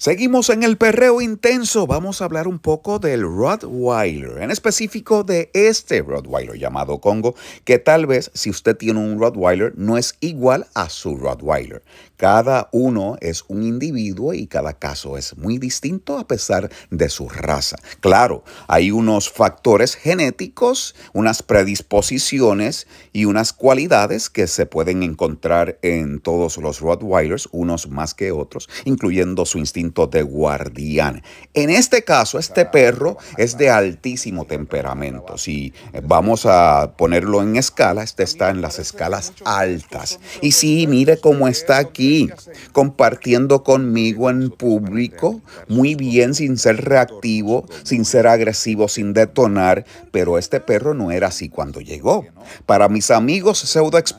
Seguimos en el perreo intenso. Vamos a hablar un poco del Rottweiler, en específico de este Rottweiler llamado Congo, que tal vez si usted tiene un Rottweiler no es igual a su Rottweiler. Cada uno es un individuo y cada caso es muy distinto a pesar de su raza. Claro, hay unos factores genéticos, unas predisposiciones y unas cualidades que se pueden encontrar en todos los Rottweilers, unos más que otros, incluyendo su instinto de guardián. En este caso, este perro es de altísimo temperamento. Si vamos a ponerlo en escala, este está en las escalas altas. Y sí, mire cómo está aquí, compartiendo conmigo en público, muy bien, sin ser reactivo, sin ser agresivo, sin detonar, pero este perro no era así cuando llegó. Para mis amigos pseudoexpertos,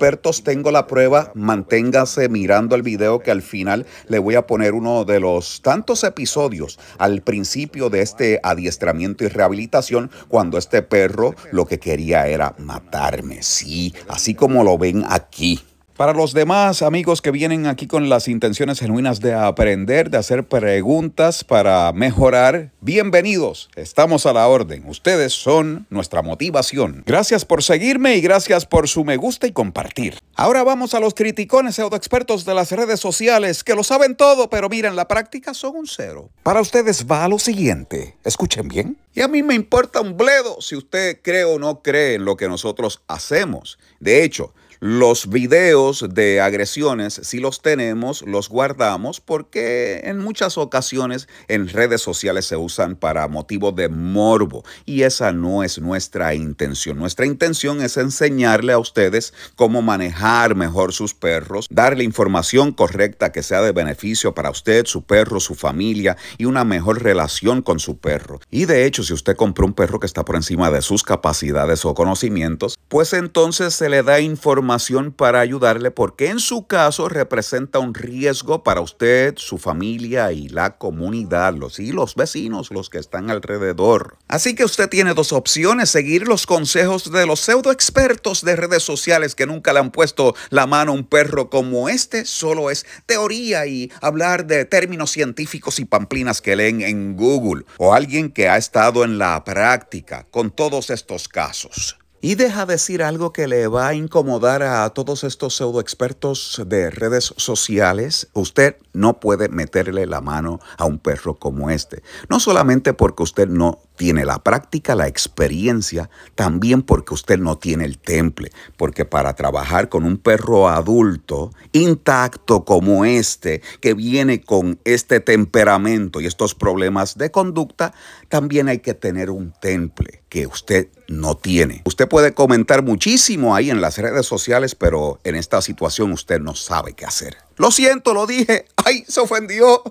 expertos tengo la prueba, manténgase mirando el video este que al final le voy a poner uno de los tantos episodios al principio de este adiestramiento y rehabilitación cuando este perro lo que quería era matarme. Sí, así como lo ven aquí. Para los demás amigos que vienen aquí con las intenciones genuinas de aprender, de hacer preguntas para mejorar, bienvenidos. Estamos a la orden. Ustedes son nuestra motivación. Gracias por seguirme y gracias por su me gusta y compartir. Ahora vamos a los criticones pseudoexpertos de las redes sociales que lo saben todo, pero miren, la práctica son un cero. Para ustedes va lo siguiente. Escuchen bien. Y a mí me importa un bledo si usted cree o no cree en lo que nosotros hacemos. De hecho, los videos de agresiones si los tenemos, los guardamos porque en muchas ocasiones en redes sociales se usan para motivo de morbo y esa no es nuestra intención. Nuestra intención es enseñarle a ustedes cómo manejar mejor sus perros, darle información correcta que sea de beneficio para usted, su perro, su familia y una mejor relación con su perro. Y de hecho, si usted compró un perro que está por encima de sus capacidades o conocimientos, pues entonces se le da información para ayudarle porque en su caso representa un riesgo para usted, su familia y la comunidad, los y los vecinos, los que están alrededor. Así que usted tiene dos opciones, seguir los consejos de los pseudo expertos de redes sociales que nunca le han puesto la mano a un perro como este, solo es teoría y hablar de términos científicos y pamplinas que leen en Google o alguien que ha estado en la práctica con todos estos casos. Y deja decir algo que le va a incomodar a todos estos pseudoexpertos de redes sociales. Usted no puede meterle la mano a un perro como este. No solamente porque usted no tiene la práctica, la experiencia, también porque usted no tiene el temple, porque para trabajar con un perro adulto intacto como este, que viene con este temperamento y estos problemas de conducta, también hay que tener un temple que usted no tiene. Usted puede comentar muchísimo ahí en las redes sociales, pero en esta situación usted no sabe qué hacer. Lo siento, lo dije. Ay, se ofendió.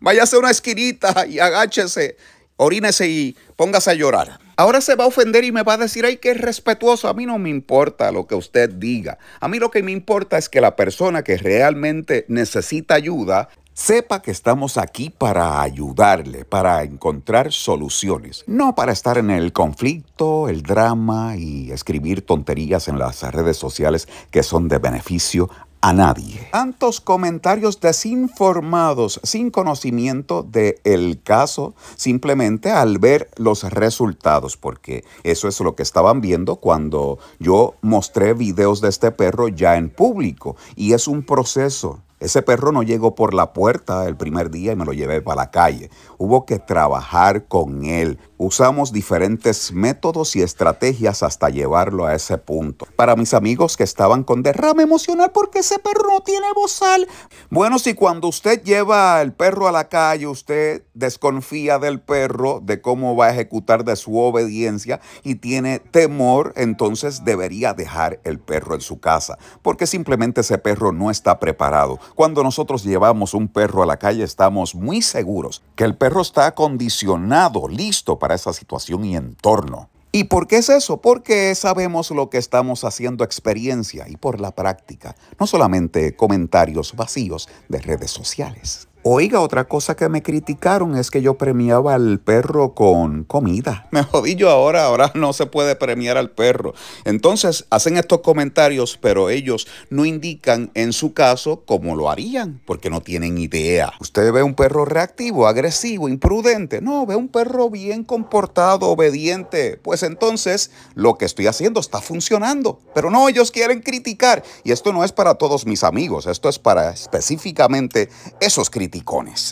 Váyase a una esquinita y agáchese orínese y póngase a llorar. Ahora se va a ofender y me va a decir, ay, qué respetuoso. A mí no me importa lo que usted diga. A mí lo que me importa es que la persona que realmente necesita ayuda Sepa que estamos aquí para ayudarle, para encontrar soluciones, no para estar en el conflicto, el drama y escribir tonterías en las redes sociales que son de beneficio a nadie. Tantos comentarios desinformados, sin conocimiento del el caso, simplemente al ver los resultados, porque eso es lo que estaban viendo cuando yo mostré videos de este perro ya en público. Y es un proceso. Ese perro no llegó por la puerta el primer día y me lo llevé para la calle. Hubo que trabajar con él, Usamos diferentes métodos y estrategias hasta llevarlo a ese punto. Para mis amigos que estaban con derrame emocional porque ese perro no tiene bozal. Bueno, si cuando usted lleva el perro a la calle, usted desconfía del perro, de cómo va a ejecutar de su obediencia y tiene temor, entonces debería dejar el perro en su casa, porque simplemente ese perro no está preparado. Cuando nosotros llevamos un perro a la calle, estamos muy seguros que el perro está acondicionado, listo para esa situación y entorno. ¿Y por qué es eso? Porque sabemos lo que estamos haciendo experiencia y por la práctica, no solamente comentarios vacíos de redes sociales. Oiga, otra cosa que me criticaron es que yo premiaba al perro con comida. Me jodí yo ahora, ahora no se puede premiar al perro. Entonces hacen estos comentarios, pero ellos no indican en su caso cómo lo harían, porque no tienen idea. Usted ve un perro reactivo, agresivo, imprudente. No, ve un perro bien comportado, obediente. Pues entonces lo que estoy haciendo está funcionando. Pero no, ellos quieren criticar. Y esto no es para todos mis amigos, esto es para específicamente esos críticos.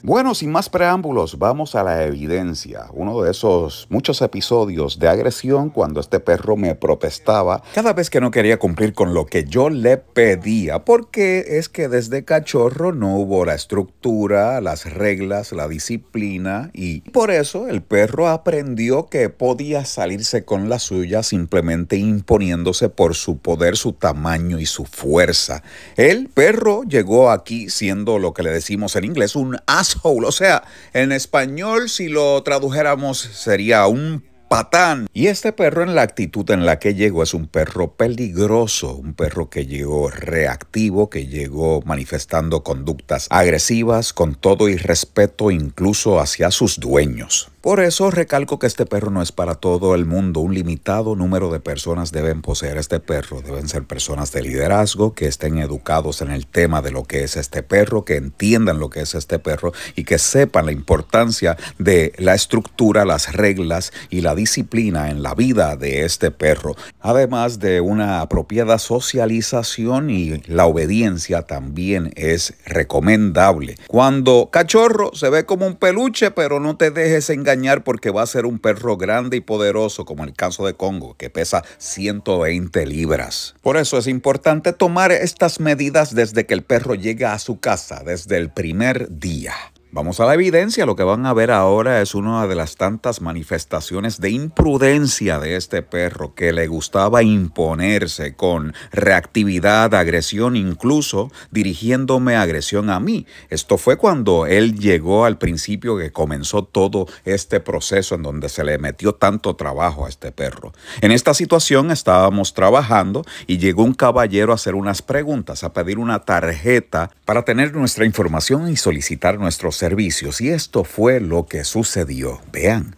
Bueno, sin más preámbulos, vamos a la evidencia. Uno de esos muchos episodios de agresión cuando este perro me protestaba cada vez que no quería cumplir con lo que yo le pedía, porque es que desde cachorro no hubo la estructura, las reglas, la disciplina y por eso el perro aprendió que podía salirse con la suya simplemente imponiéndose por su poder, su tamaño y su fuerza. El perro llegó aquí siendo lo que le decimos en inglés un asshole. O sea, en español, si lo tradujéramos, sería un patán. Y este perro en la actitud en la que llegó es un perro peligroso, un perro que llegó reactivo, que llegó manifestando conductas agresivas con todo irrespeto incluso hacia sus dueños. Por eso recalco que este perro no es para todo el mundo. Un limitado número de personas deben poseer este perro. Deben ser personas de liderazgo que estén educados en el tema de lo que es este perro, que entiendan lo que es este perro y que sepan la importancia de la estructura, las reglas y la disciplina en la vida de este perro. Además de una apropiada socialización y la obediencia también es recomendable. Cuando cachorro se ve como un peluche, pero no te dejes engañar porque va a ser un perro grande y poderoso, como el caso de Congo, que pesa 120 libras. Por eso es importante tomar estas medidas desde que el perro llega a su casa, desde el primer día. Vamos a la evidencia, lo que van a ver ahora es una de las tantas manifestaciones de imprudencia de este perro que le gustaba imponerse con reactividad, agresión, incluso dirigiéndome agresión a mí. Esto fue cuando él llegó al principio que comenzó todo este proceso en donde se le metió tanto trabajo a este perro. En esta situación estábamos trabajando y llegó un caballero a hacer unas preguntas, a pedir una tarjeta para tener nuestra información y solicitar nuestros servicios y esto fue lo que sucedió. Vean.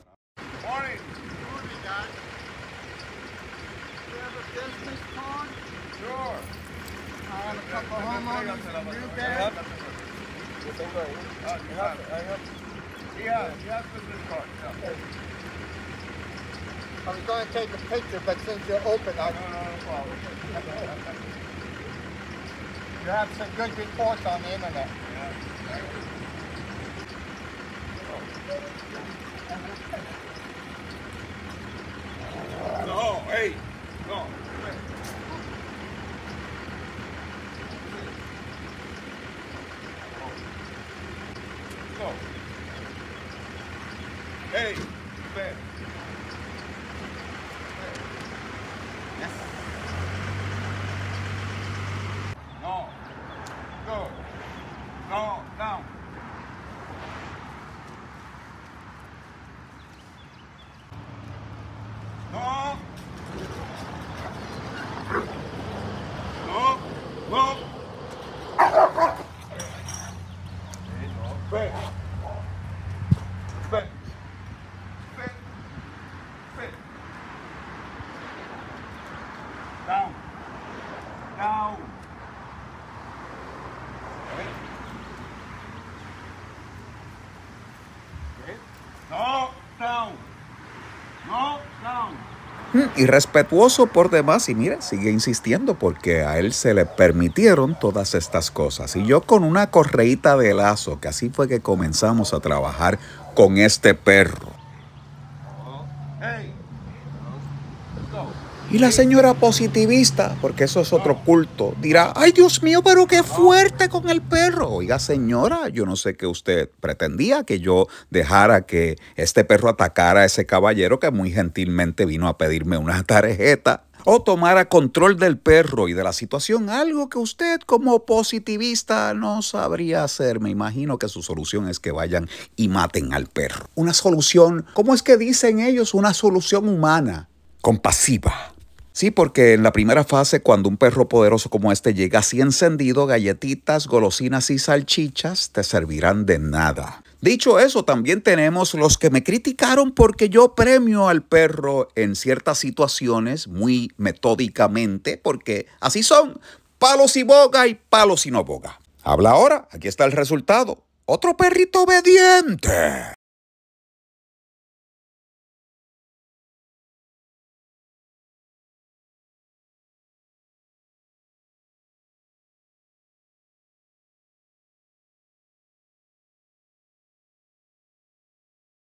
You have some good reports on the internet. Yeah. No, hey, no. Hey, Yes. Y respetuoso por demás y mira, sigue insistiendo porque a él se le permitieron todas estas cosas. Y yo con una correíta de lazo, que así fue que comenzamos a trabajar con este perro. Y la señora positivista, porque eso es otro culto, dirá, ay Dios mío, pero qué fuerte con el perro. Oiga señora, yo no sé qué usted pretendía que yo dejara que este perro atacara a ese caballero que muy gentilmente vino a pedirme una tarjeta o tomara control del perro y de la situación, algo que usted como positivista no sabría hacer. Me imagino que su solución es que vayan y maten al perro. Una solución, ¿cómo es que dicen ellos? Una solución humana, compasiva. Sí, porque en la primera fase, cuando un perro poderoso como este llega así encendido, galletitas, golosinas y salchichas te servirán de nada. Dicho eso, también tenemos los que me criticaron porque yo premio al perro en ciertas situaciones muy metódicamente, porque así son, palos y boga y palos y no boga. Habla ahora, aquí está el resultado. Otro perrito obediente.